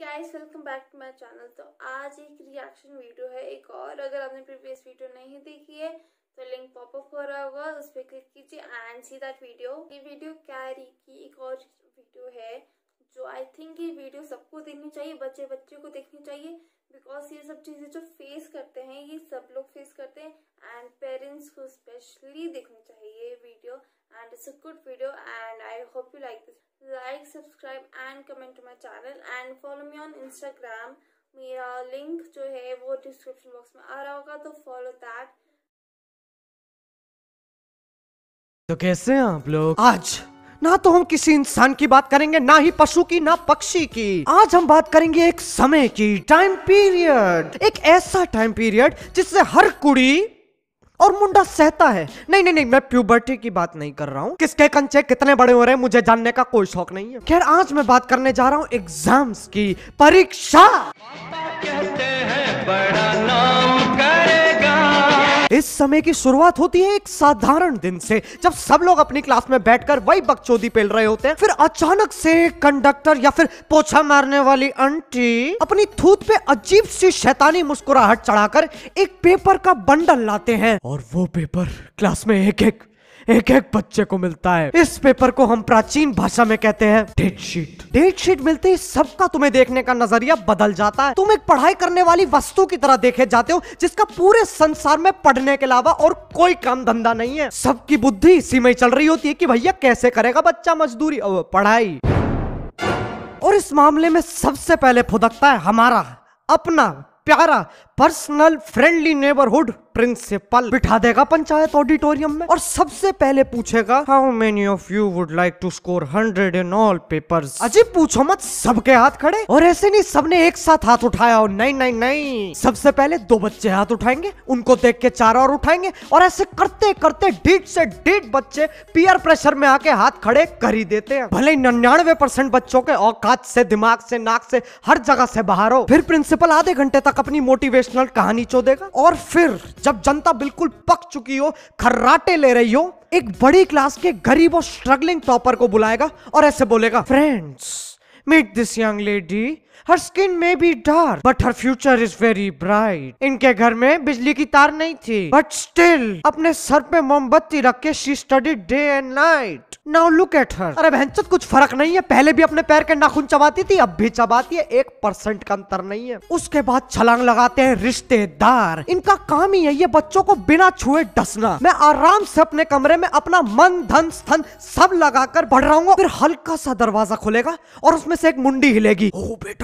Guys welcome back to my channel तो आज एक रिएक्शन वीडियो है एक और अगर आपने प्रीवियस वीडियो नहीं देखी है तो लिंक पॉपअप हो रहा होगा उस पर क्लिक कीजिए एंड सी दैट वीडियो ये वीडियो कैरी की एक और वीडियो है जो आई थिंक ये वीडियो सबको देखनी चाहिए बच्चे बच्चे को देखनी चाहिए बिकॉज ये सब चीजें जो फेस करते हैं ये सब लोग फेस करते हैं एंड पेरेंट्स को स्पेशली देखनी चाहिए ये video and it's a good video and I hope you like this like subscribe and comment to my channel and follow me on Instagram मेरा लिंक जो है वो डिस्क्रिप्शन बॉक्स में आ रहा होगा तो फॉलो दैट तो कैसे हैं आप लोग आज ना तो हम किसी इंसान की बात करेंगे ना ही पशु की ना पक्षी की आज हम बात करेंगे एक समय की टाइम पीरियड एक ऐसा टाइम पीरियड जिससे हर कुड़ी और मुंडा सहता है नहीं नहीं नहीं मैं प्यूबर्टी की बात नहीं कर रहा हूँ किसके कंचे कितने बड़े हो रहे हैं मुझे जानने का कोई शौक नहीं है खैर आज मैं बात करने जा रहा हूँ एग्जाम्स की परीक्षा इस समय की शुरुआत होती है एक साधारण दिन से जब सब लोग अपनी क्लास में बैठकर वही बकचोदी पेल रहे होते हैं फिर अचानक से कंडक्टर या फिर पोछा मारने वाली आंटी अपनी थूत पे अजीब सी शैतानी मुस्कुराहट चढ़ाकर एक पेपर का बंडल लाते हैं और वो पेपर क्लास में एक एक एक एक बच्चे को मिलता है इस पेपर को हम प्राचीन भाषा में कहते हैं डेट शीट डेट शीट मिलते ही सबका तुम्हें देखने का नजरिया बदल जाता है तुम एक पढ़ाई करने वाली वस्तु की तरह देखे जाते हो जिसका पूरे संसार में पढ़ने के अलावा और कोई काम धंधा नहीं है सबकी बुद्धि इसी में चल रही होती है की भैया कैसे करेगा बच्चा मजदूरी पढ़ाई और इस मामले में सबसे पहले फुदकता है हमारा अपना प्यारा पर्सनल फ्रेंडली नेबरहुड प्रिंसिपल बिठा देगा पंचायत ऑडिटोरियम में और सबसे पहले पूछेगा how many of you would like to score hundred in all paper अजीब पूछो मत सबके हाथ खड़े और ऐसे नहीं सबने एक साथ हाथ उठाया और नहीं नहीं नहीं सबसे पहले दो बच्चे हाथ उठाएंगे उनको देख के चार और उठाएंगे और ऐसे करते करते डेढ़ से डेढ़ बच्चे पियर प्रेशर में आके हाथ खड़े कर ही देते हैं भले ही नन्यानवे परसेंट बच्चों के औकात से दिमाग से नाक से हर जगह से बाहर हो फिर प्रिंसिपल आधे घंटे तक अपनी मोटिवेशनल कहानी चो देगा और फिर जब जनता बिल्कुल पक चुकी हो खर्राटे ले रही हो एक बड़ी क्लास के गरीब और स्ट्रगलिंग टॉपर को बुलाएगा और ऐसे बोलेगा friends meet this young lady her skin में भी dark but her future is very bright इनके घर में बिजली की तार नहीं थी बट स्टिल अपने सर पे मोमबत्ती रख के she study day and night now look at her अरे बहन कुछ फर्क नहीं है पहले भी अपने पैर के नाखून चबाती थी अब भी चबाती है एक परसेंट का अंतर नहीं है उसके बाद छलांग लगाते हैं रिश्तेदार इनका काम ही है ये बच्चों को बिना छुए डसना मैं आराम से अपने कमरे में अपना मन धन स्थन सब लगाकर बढ़ रहा हूँ फिर हल्का सा दरवाजा खुलेगा और उसमें से एक मुंडी हिलेगी ओ बेटा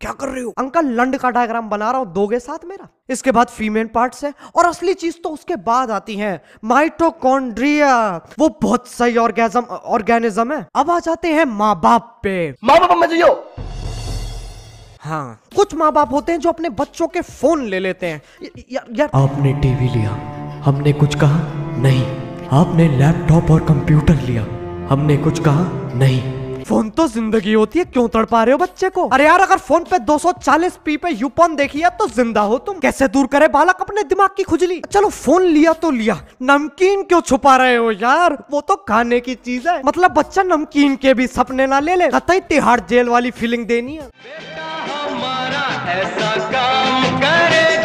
क्या कर रहे हो अंकल लंड का डायग्राम बना रहा हूं दोगे साथ मेरा इसके बाद फीमेल पार्ट्स है और असली चीज तो उसके बाद आती है माइटोकॉन्ड्रिया वो बहुत सही ऑर्गेजम ऑर्गेनिज्म है अब आ जाते हैं माँ बाप पे माँ बाप मैं हाँ कुछ माँ बाप होते हैं जो अपने बच्चों के फोन ले लेते हैं या, या... आपने टीवी लिया हमने कुछ कहा नहीं आपने लैपटॉप और कंप्यूटर लिया हमने कुछ कहा नहीं फोन तो जिंदगी होती है क्यों तड़पा रहे हो बच्चे को अरे यार अगर फोन पे 240 पी पे यूपन देखी है तो जिंदा हो तुम कैसे दूर करे बालक अपने दिमाग की खुजली चलो फोन लिया तो लिया नमकीन क्यों छुपा रहे हो यार वो तो खाने की चीज है मतलब बच्चा नमकीन के भी सपने ना ले ले कतई तिहाड़ जेल वाली फीलिंग देनी है ऐसा काम करे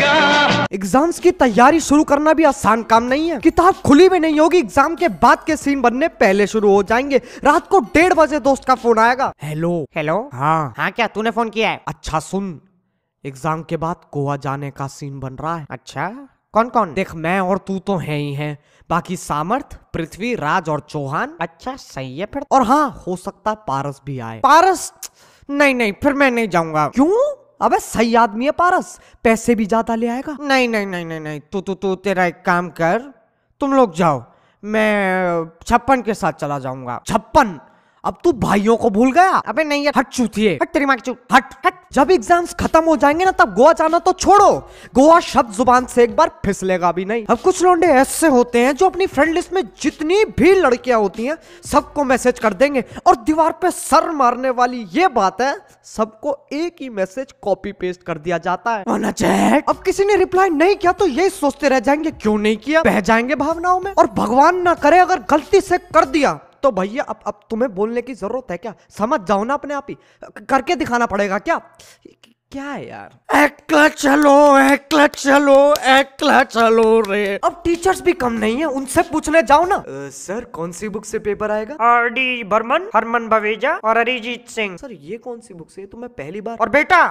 एग्जाम्स की तैयारी शुरू करना भी आसान काम नहीं है किताब खुली भी नहीं होगी एग्जाम के बाद के सीन बनने पहले शुरू हो जाएंगे रात को डेढ़ बजे दोस्त का फोन आएगा हेलो हेलो हाँ हाँ क्या तूने फोन किया है अच्छा सुन एग्जाम के बाद गोवा जाने का सीन बन रहा है अच्छा कौन कौन देख मैं और तू तो है ही है बाकी सामर्थ पृथ्वी राज और चौहान अच्छा सही है फिर और हाँ हो सकता पारस भी आए पारस नहीं नहीं फिर मैं नहीं जाऊंगा क्यों अबे सही आदमी है पारस पैसे भी ज्यादा ले आएगा नहीं नहीं नहीं नहीं नहीं तू तू तू तेरा एक काम कर तुम लोग जाओ मैं छप्पन के साथ चला जाऊंगा छप्पन अब तू भाइयों को भूल गया अबे नहीं यार हट है हट तेरी माँ की हट हट जब एग्जाम्स खत्म हो जाएंगे ना तब गोवा जाना तो छोड़ो गोवा शब्द जुबान से एक बार फिसलेगा भी नहीं अब कुछ लोडे ऐसे होते हैं जो अपनी फ्रेंड लिस्ट में जितनी भी लड़कियां होती हैं सबको मैसेज कर देंगे और दीवार पे सर मारने वाली ये बात है सबको एक ही मैसेज कॉपी पेस्ट कर दिया जाता है अब किसी ने रिप्लाई नहीं किया तो यही सोचते रह जाएंगे क्यों नहीं किया बह जाएंगे भावनाओं में और भगवान ना करे अगर गलती से कर दिया तो भैया अब अब तुम्हें बोलने की जरूरत है क्या समझ जाओ ना अपने आप ही करके दिखाना पड़ेगा क्या क्या है यार एकला चलो एकला चलो एकला चलो रे अब टीचर्स भी कम नहीं है उनसे पूछने जाओ ना आ, सर कौन सी बुक से पेपर आएगा आर डी बर्मन हरमन बवेजा और अरिजीत सिंह सर ये कौन सी बुक से तो मैं पहली बार और बेटा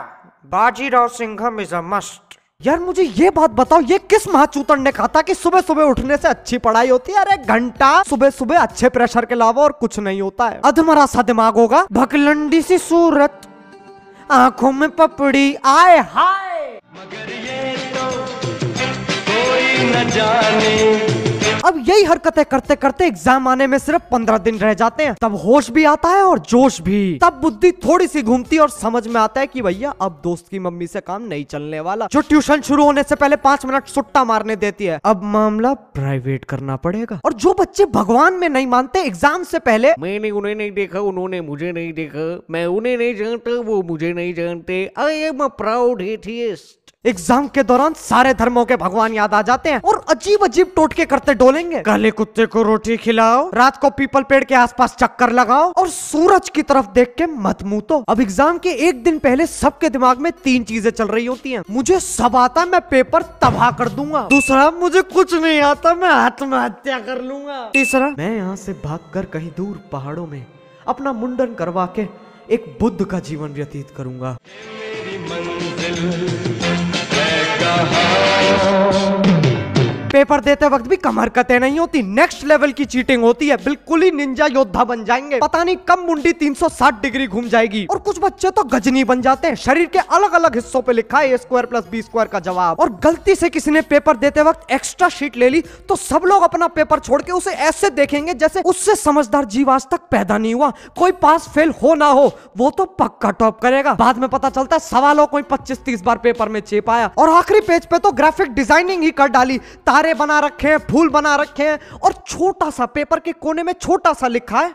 Bajirao Singham is a must यार मुझे ये बात बताओ ये किस महाचूतन ने कहा था कि सुबह सुबह उठने से अच्छी पढ़ाई होती है अरे घंटा सुबह सुबह अच्छे प्रेशर के अलावा और कुछ नहीं होता है अधमरा सा दिमाग होगा भकलंडी सी सूरत आंखों में पपड़ी आए हाय मगर ये तो कोई न जाने अब यही हरकतें करते करते एग्जाम आने में सिर्फ पंद्रह दिन रह जाते हैं तब होश भी आता है और जोश भी तब बुद्धि थोड़ी सी घूमती और समझ में आता है की भैया अब दोस्त की मम्मी से काम नहीं चलने वाला जो ट्यूशन शुरू होने से पहले पांच मिनट सुट्टा मारने देती है अब मामला प्राइवेट करना पड़ेगा और जो बच्चे भगवान में नहीं मानते एग्जाम से पहले मैंने उन्हें नहीं देखा उन्होंने मुझे नहीं देखा मैं उन्हें नहीं जानता वो मुझे नहीं जानते I am proud atheist exam के दौरान सारे धर्मों के भगवान याद आ जाते हैं और अजीब अजीब टोटके करते डोलेंगे काले कुत्ते को रोटी खिलाओ रात को पीपल पेड़ के आसपास चक्कर लगाओ और सूरज की तरफ देख के मत मुतो अब एग्जाम के एक दिन पहले सबके दिमाग में तीन चीजें चल रही होती हैं मुझे सब आता मैं पेपर तबाह कर दूंगा दूसरा मुझे कुछ नहीं आता मैं आत्महत्या कर लूंगा तीसरा मैं यहाँ से कर कहीं दूर पहाड़ों में अपना मुंडन करवा के एक बुद्ध का जीवन व्यतीत करूंगा home. पेपर देते वक्त भी कम कते नहीं होती नेक्स्ट लेवल की चीटिंग होती है बिल्कुल ही निंजा योद्धा बन जाएंगे पता नहीं कब मुंडी 360 डिग्री घूम जाएगी और कुछ बच्चे तो गजनी बन जाते हैं शरीर के अलग अलग हिस्सों पे लिखा है स्क्वायर प्लस बी स्क्वायर का जवाब और गलती से किसी ने पेपर देते वक्त एक्स्ट्रा शीट ले ली तो सब लोग अपना पेपर छोड़ के उसे ऐसे देखेंगे जैसे उससे समझदार जीव आज तक पैदा नहीं हुआ कोई पास फेल हो ना हो वो तो पक्का टॉप करेगा बाद में पता चलता है सवालों कोई पच्चीस तीस बार पेपर में चेपाया और आखिरी पेज पे तो ग्राफिक डिजाइनिंग ही कर डाली तारे बना रखे हैं फूल बना रखे हैं और छोटा सा पेपर के कोने में छोटा सा लिखा है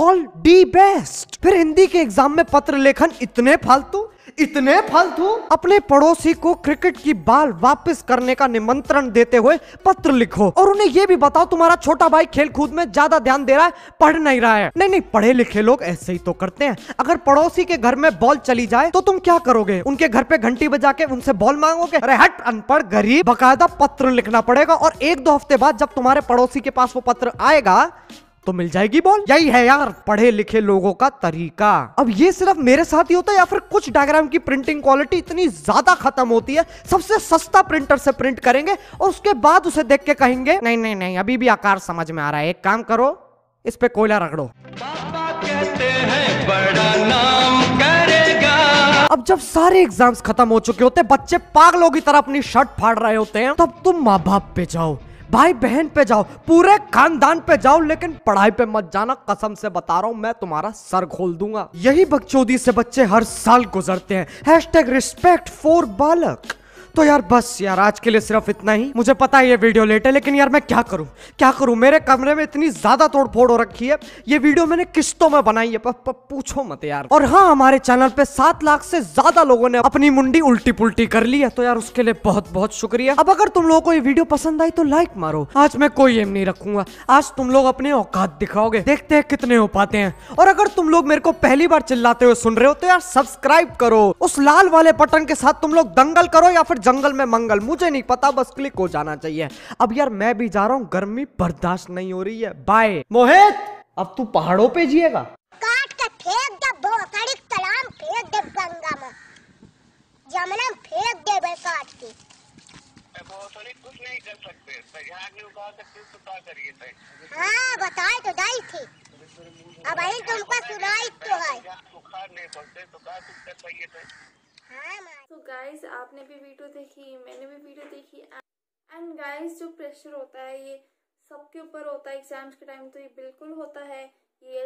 ऑल डी बेस्ट फिर हिंदी के एग्जाम में पत्र लेखन इतने फालतू इतने तू अपने पड़ोसी को क्रिकेट की बाल वापस करने का निमंत्रण देते हुए पत्र लिखो और उन्हें ये भी बताओ तुम्हारा छोटा भाई खेल कूद में ज्यादा ध्यान दे रहा है पढ़ नहीं रहा है नहीं नहीं पढ़े लिखे लोग ऐसे ही तो करते हैं अगर पड़ोसी के घर में बॉल चली जाए तो तुम क्या करोगे उनके घर पे घंटी बजा के उनसे बॉल मांगोगे अरे हट अनपढ़ गरीब बकायदा पत्र लिखना पड़ेगा और एक दो हफ्ते बाद जब तुम्हारे पड़ोसी के पास वो पत्र आएगा तो मिल जाएगी बॉल यही है यार पढ़े लिखे लोगों का तरीका अब ये सिर्फ मेरे साथ ही होता है या फिर कुछ डायग्राम की प्रिंटिंग क्वालिटी इतनी ज्यादा खत्म होती है सबसे सस्ता प्रिंटर से प्रिंट करेंगे और उसके बाद उसे देख के कहेंगे नहीं नहीं नहीं अभी भी आकार समझ में आ रहा है एक काम करो इस पे कोयला रगड़ो अब जब सारे एग्जाम्स खत्म हो चुके होते बच्चे पागलों की तरह अपनी शर्ट फाड़ रहे होते हैं तब तुम माँ बाप पे जाओ भाई बहन पे जाओ पूरे खानदान पे जाओ लेकिन पढ़ाई पे मत जाना कसम से बता रहा हूँ मैं तुम्हारा सर खोल दूंगा यही बकचोदी से बच्चे हर साल गुजरते हैं हैश टैग रिस्पेक्ट फॉर बालक तो यार बस यार आज के लिए सिर्फ इतना ही मुझे पता है ये वीडियो लेट है लेकिन यार मैं क्या करूं क्या करूं मेरे कमरे में इतनी ज्यादा तोड़फोड़ हो रखी है ये वीडियो मैंने किस्तों में बनाई है पूछो मत यार और हाँ हमारे चैनल पे सात लाख से ज्यादा लोगों ने अपनी मुंडी उल्टी पुलटी कर ली है तो यार उसके लिए बहुत बहुत शुक्रिया अब अगर तुम लोगों को ये वीडियो पसंद आई तो लाइक मारो आज मैं कोई एम नहीं रखूंगा आज तुम लोग अपने औकात दिखाओगे देखते हैं कितने हो पाते हैं और अगर तुम लोग मेरे को पहली बार चिल्लाते हुए सुन रहे हो तो यार सब्सक्राइब करो उस लाल वाले बटन के साथ तुम लोग दंगल करो या फिर जंगल में मंगल मुझे नहीं पता बस क्लिक हो जाना चाहिए अब यार मैं भी जा रहा हूँ गर्मी बर्दाश्त नहीं हो रही है बाय मोहित अब तू पहाड़ों पे जिएगा तो हाँ, तो अब तुमको सुनाई तो है तो गाइस आपने भी वीडियो देखी मैंने भी वीडियो देखी एंड गाइस जो प्रेशर होता है ये सबके ऊपर होता है एग्जाम्स के टाइम तो ये बिल्कुल होता है ये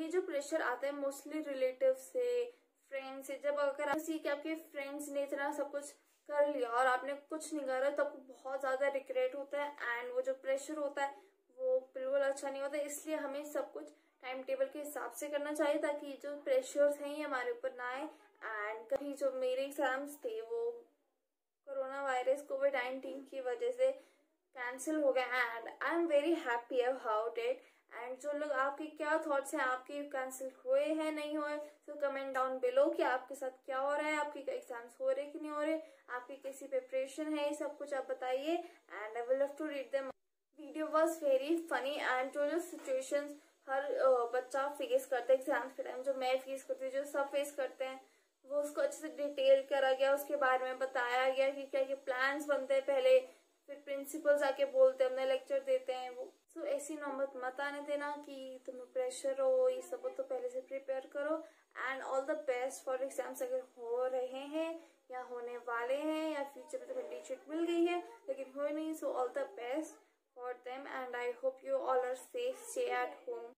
ये जो प्रेशर आता है मोस्टली रिलेटिव से फ्रेंड से जब अगर आप कि आपके फ्रेंड्स ने इतना सब कुछ कर लिया और आपने कुछ नहीं करा तो आपको बहुत ज्यादा रिग्रेट होता है एंड वो जो प्रेशर होता है वो बिल्कुल अच्छा नहीं होता इसलिए हमें सब कुछ टाइम टेबल के हिसाब से करना चाहिए ताकि जो प्रेशर्स हैं ये हमारे ऊपर ना आए एंड कभी जो मेरे एग्जाम्स थे वो कोरोना वायरस कोविड नाइन्टीन की वजह से कैंसिल हो गए and I am very happy about it and जो लोग आपके क्या थॉट्स हैं आपके कैंसिल हुए हैं नहीं हुए सो कमेंट डाउन बिलो कि आपके साथ क्या हो रहा है आपके एग्जाम्स हो रहे कि नहीं हो रहे आपकी कैसी प्रिपरेशन है ये सब कुछ आप बताइए and I will love to read them video was very funny and जो जो सिचुएशन हर बच्चा फेस करता है एग्जाम्स के टाइम जो मैं फेस करती हूँ जो सब फेस करते हैं वो उसको अच्छे से डिटेल करा गया उसके बारे में बताया गया कि क्या क्या प्लान्स बनते हैं पहले फिर प्रिंसिपल आके बोलते हैं अपने लेक्चर देते हैं वो सो ऐसी नौबत मत आने देना कि तुम्हें प्रेशर हो ये सब तो पहले से प्रिपेयर करो and all the best for exams अगर हो रहे हैं या होने वाले हैं या फ्यूचर में तुम्हें डी शीट मिल गई है लेकिन हो नहीं so all the best for them and I hope you all are safe stay at home